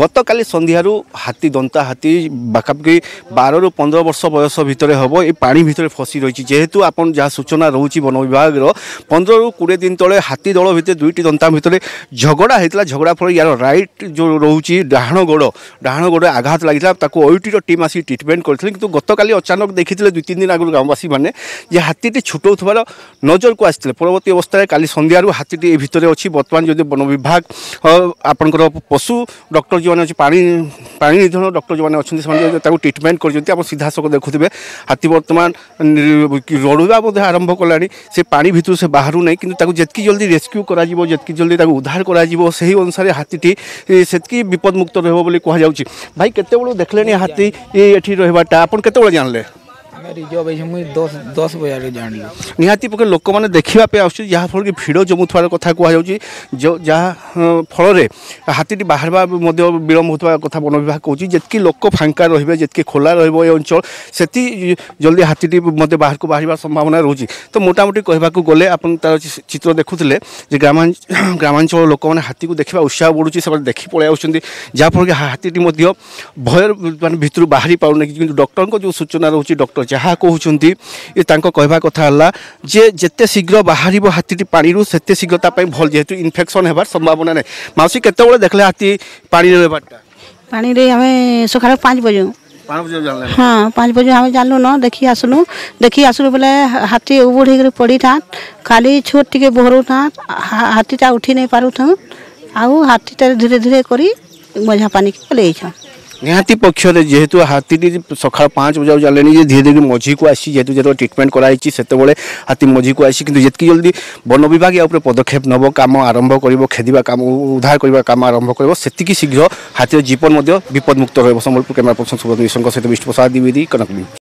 গতকালি সন্ধ্যারু হাতি দন্তা হাতি পাখাপাখি বারু পনেরো বর্ষ বয়স ভিতরে হব এই পা ভিতরে ফসি রয়েছে যেহেতু আপনার যা সূচনা রয়েছে বন বিভাগের পনেরু কোড়ি দিন তলে হাতি দল ভিতরে দুইটি দন্তা ভিতরে ঝগড়া হয়েছিল ঝগড়া ফলে ইয়ার রাইট রয়েছে ডাহাণ গোড় ডাহাণ গোড়ে আঘাত লাগিছিল তাকে ওইটির টিম আসি ট্রিটমেন্ট করে কিন্তু গতকালি অচানক দেখিলে দুই তিন দিন আগর গ্রামবাসী মানে যে হাতিটি নজর কু আসলে পরবর্তী অবস্থায় কালি সন্ধ্যার হাতিটি এই ভিতরে অছি বর্তমান যদি বন বিভাগ আপনার পশু ডক্টর ଯେଉଁମାନେ ଅଛି ପାଣି ପାଣି ନିଧନ ଡକ୍ଟର ଯେଉଁମାନେ ଅଛନ୍ତି ସେମାନେ ତାକୁ ଟ୍ରିଟମେଣ୍ଟ କରୁଛନ୍ତି ଆପଣ ସିଧାସଳଖ ଦେଖୁଥିବେ ହାତୀ ବର୍ତ୍ତମାନ ରଡ଼ିବା ମଧ୍ୟ ଆରମ୍ଭ କଲାଣି ସେ ପାଣି ଭିତରୁ ସେ ବାହାରୁ ନାହିଁ କିନ୍ତୁ ତାକୁ ଯେତିକି ଜଲ୍ଦି ରେସ୍କ୍ୟୁ କରାଯିବ ଯେତିକି ଜଲ୍ଦି ତାକୁ ଉଦ୍ଧାର କରାଯିବ ସେହି ଅନୁସାରେ ହାତୀଟି ସେତିକି ବିପଦମୁକ୍ତ ରହିବ ବୋଲି କୁହାଯାଉଛି ଭାଇ କେତେବେଳୁ ଦେଖିଲେଣି ହାତୀ ଏଠି ରହିବାଟା ଆପଣ କେତେବେଳେ ଜାଣିଲେ ରିଜର୍ଭେସନ୍ ମୁଇଁ ଦଶ ଦଶ ବଜାରେ ଜାଣିଲି ନିହାତି ପକ୍ଷେ ଲୋକମାନେ ଦେଖିବା ପାଇଁ ଆସୁଛନ୍ତି ଯାହାଫଳରେ କି ଭିଡ଼ ଜମୁଥିବାର କଥା କୁହାଯାଉଛି ଯାହା ଫଳରେ ହାତୀଟି ବାହାରିବା ମଧ୍ୟ ବିଳମ୍ବ ହେଉଥିବା କଥା ବନ ବିଭାଗ କହୁଛି ଯେତିକି ଲୋକ ଫାଙ୍କା ରହିବେ ଯେତିକି ଖୋଲା ରହିବ ଏ ଅଞ୍ଚଳ ସେତି ଜଲ୍ଦି ହାତୀଟି ମଧ୍ୟ ବାହାରକୁ ବାହାରିବା ସମ୍ଭାବନା ରହୁଛି ତ ମୋଟାମୋଟି କହିବାକୁ ଗଲେ ଆପଣ ତାର ଚିତ୍ର ଦେଖୁଥିଲେ ଯେ ଗ୍ରାମାଞ୍ଚଳ ଲୋକମାନେ ହାତୀକୁ ଦେଖିବା ଉତ୍ସାହ ବଢ଼ୁଛି ସେମାନେ ଦେଖି ପଳାଇ ଆସୁଛନ୍ତି ଯାହାଫଳରେ କି ହାତୀଟି ମଧ୍ୟ ଭୟ ମାନେ ଭିତରୁ ବାହାରି ପାରୁନି କିନ୍ତୁ ଡକ୍ଟରଙ୍କ ଯେଉଁ ସୂଚନା ରହୁଛି ଡକ୍ଟର ଯାହା ଯାହା କହୁଛନ୍ତି ତାଙ୍କ କହିବା କଥା ହେଲା ଯେ ଯେତେ ଶୀଘ୍ର ବାହାରିବ ହାତୀଟି ପାଣିରୁ ସେତେ ଶୀଘ୍ର ତା ପାଇଁ ଭଲ ଯେହେତୁ ଇନଫେକ୍ସନ୍ ହେବାର ସମ୍ଭାବନା ନାହିଁ ମାଉସୀ କେତେବେଳେ ଦେଖିଲେ ହାତୀ ପାଣିରେ ହେବାରଟା ପାଣିରେ ଆମେ ସକାଳ ପାଞ୍ଚ ବଜେ হ্যাঁ পাঁচ বছর আমি জানলু ন দেখি আসলু দেখি আসলু বলে হাতি উবুড়ি করে পড়ি থাত খালি ছোট টিকে বহরু থাত হাতিটা উঠি নেই পারু থাত ଧୀରେ হাতিটা ধীরে ধীরে করি মজা ନିହାତି ପକ୍ଷରେ ଯେହେତୁ ହାତୀଟି ସକାଳ ପାଞ୍ଚ ବଜା ଜାଣିଲେଣି ଯେ ଧୀରେ ଧୀରେ ମଝିକୁ ଆସିଛି ଯେହେତୁ ଯେତେବେଳେ ଟ୍ରିଟମେଣ୍ଟ କରାହେଇଛି ସେତେବେଳେ ହାତୀ ମଝିକୁ ଆସିଛି କିନ୍ତୁ ଯେତିକି ଜଲ୍ଦି ବନ ବିଭାଗ ୟା ଉପରେ ପଦକ୍ଷେପ ନେବ କାମ ଆରମ୍ଭ କରିବ ଖେଦିବା କାମ ଉଦ୍ଧାର କରିବା କାମ ଆରମ୍ଭ କରିବ ସେତିକି ଶୀଘ୍ର ହାତୀର ଜୀବନ ମଧ୍ୟ ବିପଦମୁକ୍ତ ରହିବ ସମ୍ବଲପୁର କ୍ୟାମେରା ପର୍ସନ ସୁବ୍ରତ ମିଶ୍ରଙ୍କ ସହିତ ବିଷ୍ଣୁ ପ୍ରସାଦ ଦ୍ୱିବେଦୀ କନକ